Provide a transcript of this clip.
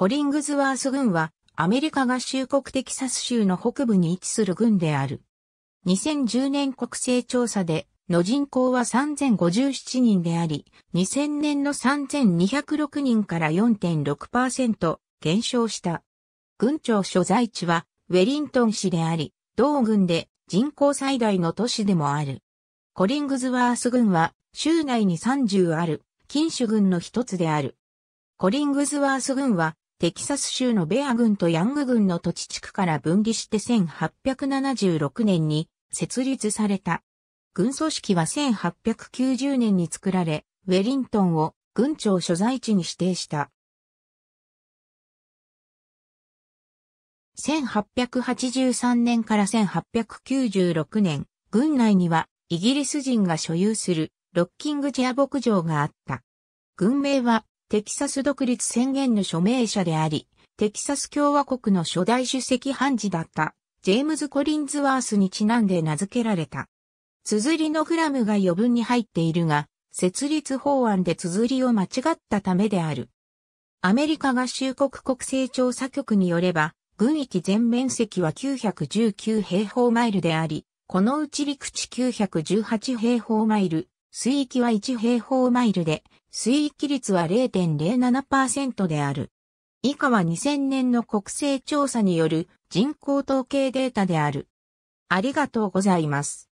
コリングズワース軍は、アメリカ合衆国テキサス州の北部に位置する軍である。2010年国勢調査で、の人口は3057人であり、2000年の3206人から4.6%減少した。軍庁所在地はウェリントン市であり、同軍で人口最大の都市でもある。コリングズワース軍は州内に30ある、禁酒軍の一つである。コリングズワース軍はテキサス州のベア軍とヤング軍の土地地区から分離して1876年に設立された。軍組織は1890年に作られ、ウェリントンを軍庁所在地に指定した。1883年から1896年、軍内にはイギリス人が所有するロッキングチェア牧場があった。軍名はテキサス独立宣言の署名者であり、テキサス共和国の初代主席判事だったジェームズ・コリンズワースにちなんで名付けられた。綴りのフラムが余分に入っているが、設立法案で綴りを間違ったためである。アメリカ合衆国国勢調査局によれば、軍域全面積は919平方マイルであり、このうち陸地918平方マイル、水域は1平方マイルで、水域率は0.07%である。以下は2000年の国勢調査による人口統計データである。ありがとうございます。